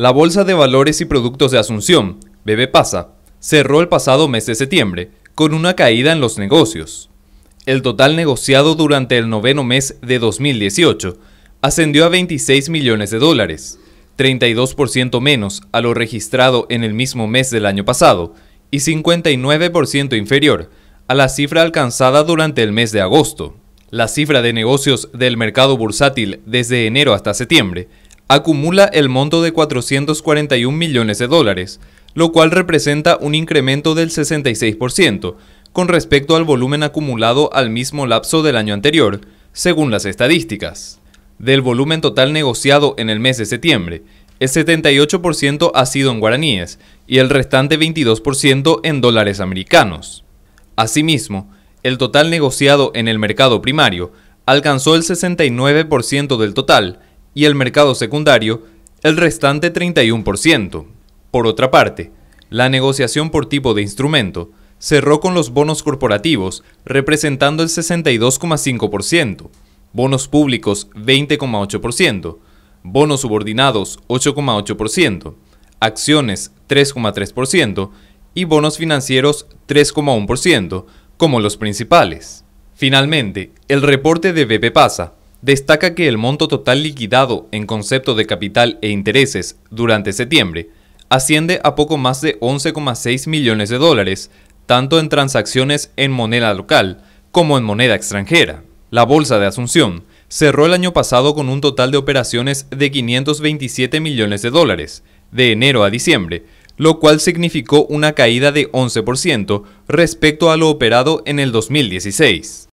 La Bolsa de Valores y Productos de Asunción, pasa, cerró el pasado mes de septiembre con una caída en los negocios. El total negociado durante el noveno mes de 2018 ascendió a 26 millones de dólares, 32% menos a lo registrado en el mismo mes del año pasado y 59% inferior a la cifra alcanzada durante el mes de agosto. La cifra de negocios del mercado bursátil desde enero hasta septiembre acumula el monto de 441 millones de dólares, lo cual representa un incremento del 66% con respecto al volumen acumulado al mismo lapso del año anterior, según las estadísticas. Del volumen total negociado en el mes de septiembre, el 78% ha sido en guaraníes y el restante 22% en dólares americanos. Asimismo, el total negociado en el mercado primario alcanzó el 69% del total, y el mercado secundario el restante 31%. Por otra parte, la negociación por tipo de instrumento cerró con los bonos corporativos representando el 62,5%, bonos públicos 20,8%, bonos subordinados 8,8%, acciones 3,3% y bonos financieros 3,1% como los principales. Finalmente, el reporte de BP Pasa destaca que el monto total liquidado en concepto de capital e intereses durante septiembre asciende a poco más de 11,6 millones de dólares, tanto en transacciones en moneda local como en moneda extranjera. La Bolsa de Asunción cerró el año pasado con un total de operaciones de 527 millones de dólares, de enero a diciembre, lo cual significó una caída de 11% respecto a lo operado en el 2016.